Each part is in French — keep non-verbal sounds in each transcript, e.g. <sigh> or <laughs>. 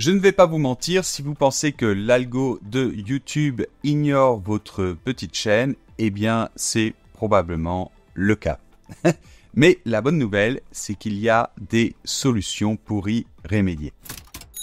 Je ne vais pas vous mentir, si vous pensez que l'algo de YouTube ignore votre petite chaîne, eh bien c'est probablement le cas. <laughs> Mais la bonne nouvelle, c'est qu'il y a des solutions pour y remédier.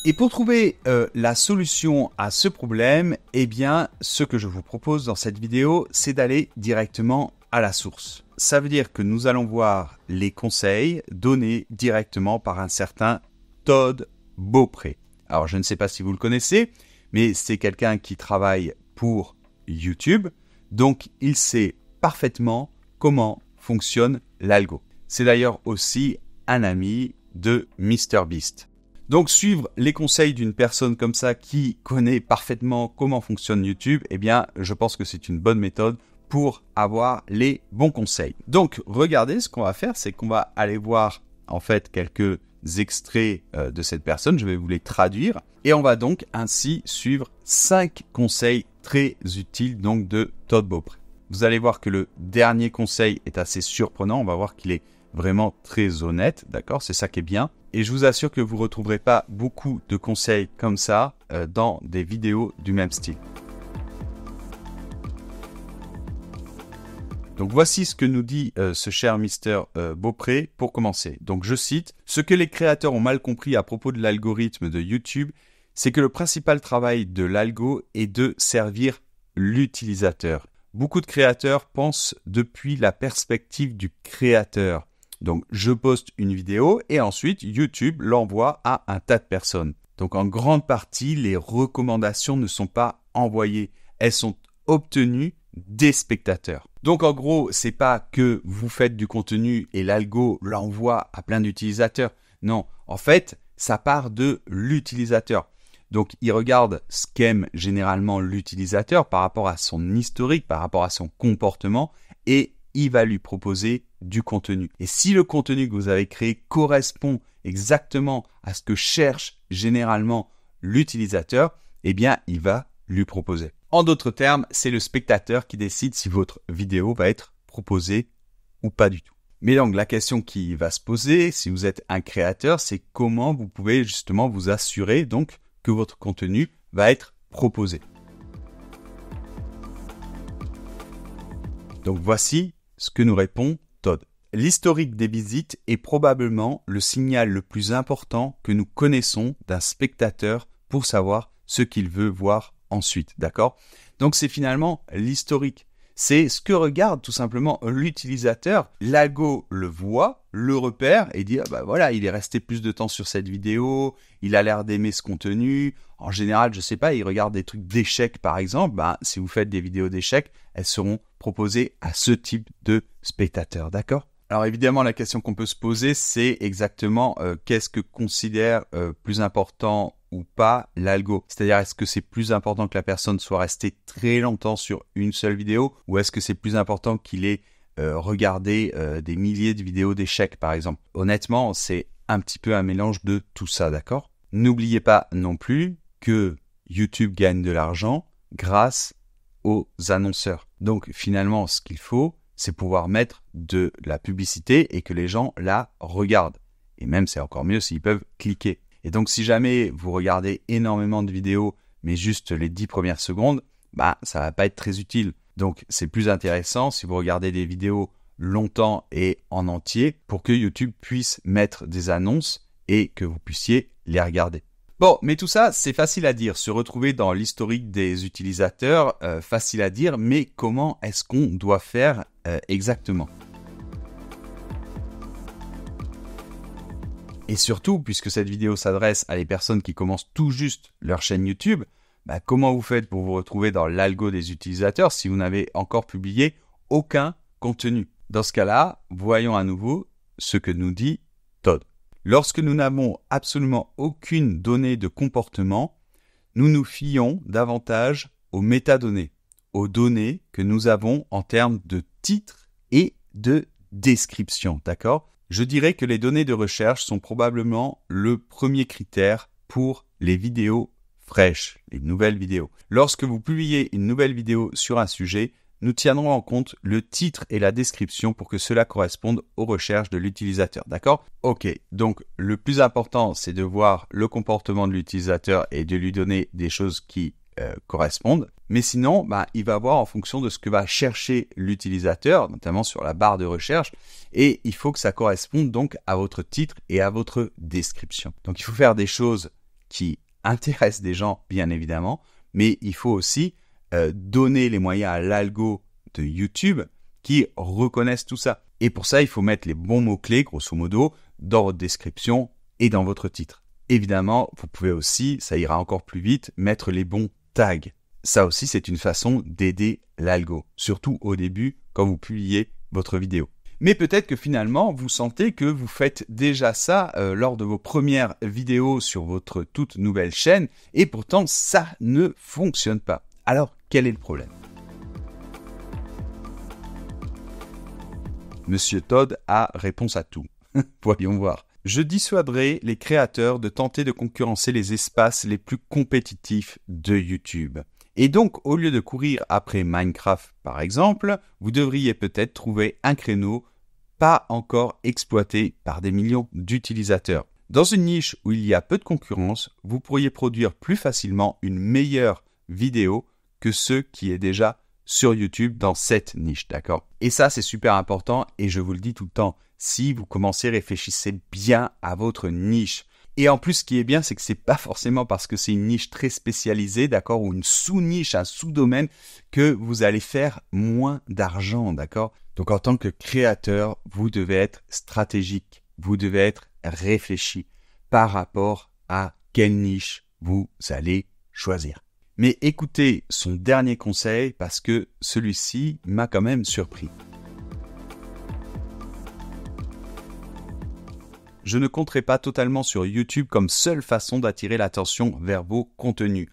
Et pour trouver euh, la solution à ce problème, eh bien ce que je vous propose dans cette vidéo, c'est d'aller directement à la source. Ça veut dire que nous allons voir les conseils donnés directement par un certain Todd Beaupré. Alors je ne sais pas si vous le connaissez, mais c'est quelqu'un qui travaille pour YouTube, donc il sait parfaitement comment fonctionne l'algo. C'est d'ailleurs aussi un ami de MrBeast. Donc suivre les conseils d'une personne comme ça qui connaît parfaitement comment fonctionne YouTube, eh bien je pense que c'est une bonne méthode pour avoir les bons conseils. Donc regardez ce qu'on va faire, c'est qu'on va aller voir en fait quelques extraits euh, de cette personne, je vais vous les traduire. Et on va donc ainsi suivre 5 conseils très utiles donc de Todd Beaupré. Vous allez voir que le dernier conseil est assez surprenant, on va voir qu'il est vraiment très honnête, d'accord C'est ça qui est bien. Et je vous assure que vous ne retrouverez pas beaucoup de conseils comme ça euh, dans des vidéos du même style. Donc voici ce que nous dit euh, ce cher Mr. Euh, Beaupré pour commencer. Donc je cite, Ce que les créateurs ont mal compris à propos de l'algorithme de YouTube, c'est que le principal travail de l'algo est de servir l'utilisateur. Beaucoup de créateurs pensent depuis la perspective du créateur. Donc je poste une vidéo et ensuite YouTube l'envoie à un tas de personnes. Donc en grande partie, les recommandations ne sont pas envoyées, elles sont obtenues des spectateurs. Donc en gros, c'est pas que vous faites du contenu et l'algo l'envoie à plein d'utilisateurs. Non, en fait, ça part de l'utilisateur. Donc il regarde ce qu'aime généralement l'utilisateur par rapport à son historique, par rapport à son comportement, et il va lui proposer du contenu. Et si le contenu que vous avez créé correspond exactement à ce que cherche généralement l'utilisateur, eh bien il va lui proposer. En d'autres termes, c'est le spectateur qui décide si votre vidéo va être proposée ou pas du tout. Mais donc la question qui va se poser, si vous êtes un créateur, c'est comment vous pouvez justement vous assurer donc que votre contenu va être proposé. Donc voici ce que nous répond Todd. L'historique des visites est probablement le signal le plus important que nous connaissons d'un spectateur pour savoir ce qu'il veut voir ensuite, d'accord Donc c'est finalement l'historique. C'est ce que regarde tout simplement l'utilisateur. L'ago le voit, le repère et dit ah bah voilà, il est resté plus de temps sur cette vidéo, il a l'air d'aimer ce contenu. En général, je sais pas, il regarde des trucs d'échecs par exemple. Bah, si vous faites des vidéos d'échecs, elles seront proposées à ce type de spectateur, d'accord alors évidemment, la question qu'on peut se poser, c'est exactement euh, qu'est-ce que considère euh, plus important ou pas l'algo C'est-à-dire, est-ce que c'est plus important que la personne soit restée très longtemps sur une seule vidéo ou est-ce que c'est plus important qu'il ait euh, regardé euh, des milliers de vidéos d'échecs, par exemple Honnêtement, c'est un petit peu un mélange de tout ça, d'accord N'oubliez pas non plus que YouTube gagne de l'argent grâce aux annonceurs. Donc finalement, ce qu'il faut, c'est pouvoir mettre de la publicité et que les gens la regardent. Et même, c'est encore mieux s'ils peuvent cliquer. Et donc, si jamais vous regardez énormément de vidéos, mais juste les 10 premières secondes, bah, ça va pas être très utile. Donc, c'est plus intéressant si vous regardez des vidéos longtemps et en entier pour que YouTube puisse mettre des annonces et que vous puissiez les regarder. Bon, mais tout ça, c'est facile à dire, se retrouver dans l'historique des utilisateurs, euh, facile à dire, mais comment est-ce qu'on doit faire euh, exactement Et surtout, puisque cette vidéo s'adresse à les personnes qui commencent tout juste leur chaîne YouTube, bah, comment vous faites pour vous retrouver dans l'algo des utilisateurs si vous n'avez encore publié aucun contenu Dans ce cas-là, voyons à nouveau ce que nous dit Todd. Lorsque nous n'avons absolument aucune donnée de comportement, nous nous fions davantage aux métadonnées, aux données que nous avons en termes de titre et de description, d'accord je dirais que les données de recherche sont probablement le premier critère pour les vidéos fraîches, les nouvelles vidéos. Lorsque vous publiez une nouvelle vidéo sur un sujet, nous tiendrons en compte le titre et la description pour que cela corresponde aux recherches de l'utilisateur. D'accord Ok, donc le plus important, c'est de voir le comportement de l'utilisateur et de lui donner des choses qui euh, correspondent. Mais sinon, bah, il va voir en fonction de ce que va chercher l'utilisateur, notamment sur la barre de recherche, et il faut que ça corresponde donc à votre titre et à votre description. Donc il faut faire des choses qui intéressent des gens, bien évidemment, mais il faut aussi euh, donner les moyens à l'algo de YouTube qui reconnaissent tout ça. Et pour ça, il faut mettre les bons mots-clés, grosso modo, dans votre description et dans votre titre. Évidemment, vous pouvez aussi, ça ira encore plus vite, mettre les bons tag. Ça aussi, c'est une façon d'aider l'algo, surtout au début quand vous publiez votre vidéo. Mais peut-être que finalement, vous sentez que vous faites déjà ça euh, lors de vos premières vidéos sur votre toute nouvelle chaîne, et pourtant ça ne fonctionne pas. Alors, quel est le problème Monsieur Todd a réponse à tout. <laughs> Voyons voir je dissuaderai les créateurs de tenter de concurrencer les espaces les plus compétitifs de YouTube. Et donc, au lieu de courir après Minecraft par exemple, vous devriez peut-être trouver un créneau pas encore exploité par des millions d'utilisateurs. Dans une niche où il y a peu de concurrence, vous pourriez produire plus facilement une meilleure vidéo que ce qui est déjà sur YouTube dans cette niche, d'accord Et ça, c'est super important et je vous le dis tout le temps, si vous commencez, réfléchissez bien à votre niche. Et en plus, ce qui est bien, c'est que ce c'est pas forcément parce que c'est une niche très spécialisée, d'accord, ou une sous-niche, un sous-domaine, que vous allez faire moins d'argent, d'accord Donc en tant que créateur, vous devez être stratégique, vous devez être réfléchi par rapport à quelle niche vous allez choisir mais écoutez son dernier conseil parce que celui-ci m'a quand même surpris. Je ne compterai pas totalement sur YouTube comme seule façon d'attirer l'attention vers vos contenus.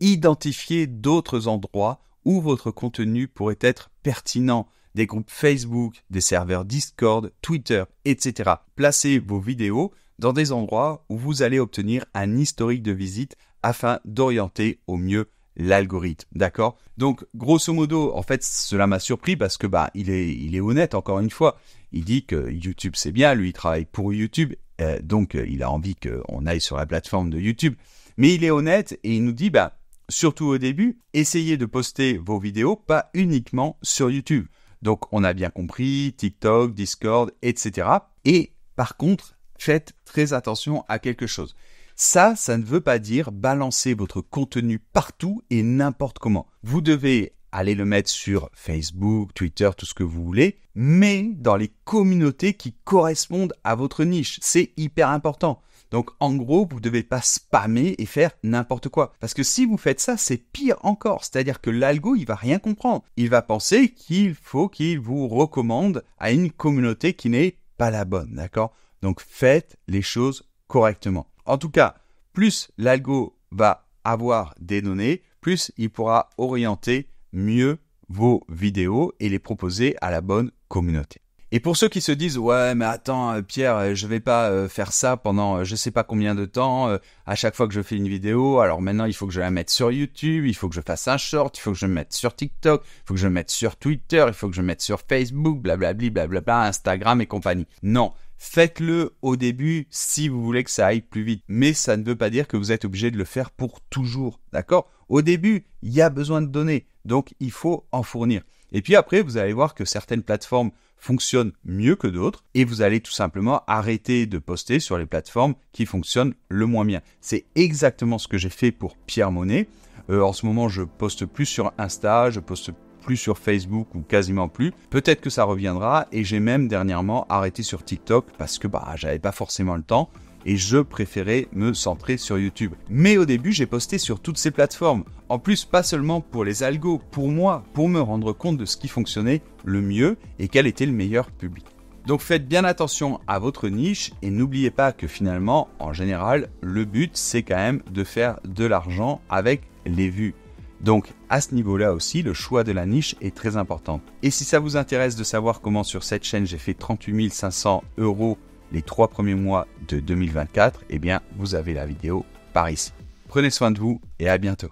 Identifiez d'autres endroits où votre contenu pourrait être pertinent, des groupes Facebook, des serveurs Discord, Twitter, etc. Placez vos vidéos dans des endroits où vous allez obtenir un historique de visite afin d'orienter au mieux l'algorithme. D'accord Donc, grosso modo, en fait, cela m'a surpris parce que bah, il est, honnête, encore une fois. Il dit que YouTube, c'est bien, lui, il travaille pour YouTube, euh, donc euh, il a envie qu'on aille sur la plateforme de YouTube. Mais il est honnête et il nous dit, bah, surtout au début, essayez de poster vos vidéos pas uniquement sur YouTube. Donc, on a bien compris, TikTok, Discord, etc. Et par contre, faites très attention à quelque chose. Ça, ça ne veut pas dire balancer votre contenu partout et n'importe comment. Vous devez aller le mettre sur Facebook, Twitter, tout ce que vous voulez, mais dans les communautés qui correspondent à votre niche. C'est hyper important. Donc en gros, vous ne devez pas spammer et faire n'importe quoi. Parce que si vous faites ça, c'est pire encore. C'est-à-dire que l'algo, il va rien comprendre. Il va penser qu'il faut qu'il vous recommande à une communauté qui n'est pas la bonne. D'accord Donc faites les choses correctement. En tout cas, plus l'algo va avoir des données, plus il pourra orienter mieux vos vidéos et les proposer à la bonne communauté. Et pour ceux qui se disent ouais mais attends euh, Pierre euh, je vais pas euh, faire ça pendant je sais pas combien de temps à chaque fois que je fais une vidéo alors maintenant il faut que je la mette sur YouTube il faut que je fasse un short il faut que je mette sur TikTok il faut que je mette sur Twitter il faut que je mette sur Facebook blablabla blablabla Instagram et compagnie non Faites-le au début si vous voulez que ça aille plus vite, mais ça ne veut pas dire que vous êtes obligé de le faire pour toujours, d'accord Au début, il y a besoin de données, donc il faut en fournir. Et puis après, vous allez voir que certaines plateformes fonctionnent mieux que d'autres et vous allez tout simplement arrêter de poster sur les plateformes qui fonctionnent le moins bien. C'est exactement ce que j'ai fait pour Pierre Monet. Euh, en ce moment, je poste plus sur Insta, je poste plus sur Facebook ou quasiment plus. Peut-être que ça reviendra et j'ai même dernièrement arrêté sur TikTok parce que bah j'avais pas forcément le temps et je préférais me centrer sur YouTube. Mais au début, j'ai posté sur toutes ces plateformes. En plus, pas seulement pour les algos, pour moi, pour me rendre compte de ce qui fonctionnait le mieux et quel était le meilleur public. Donc faites bien attention à votre niche et n'oubliez pas que finalement, en général, le but, c'est quand même de faire de l'argent avec les vues. Donc à ce niveau-là aussi, le choix de la niche est très important. Et si ça vous intéresse de savoir comment sur cette chaîne j'ai fait 38 500 euros les trois premiers mois de 2024, eh bien vous avez la vidéo par ici. Prenez soin de vous et à bientôt.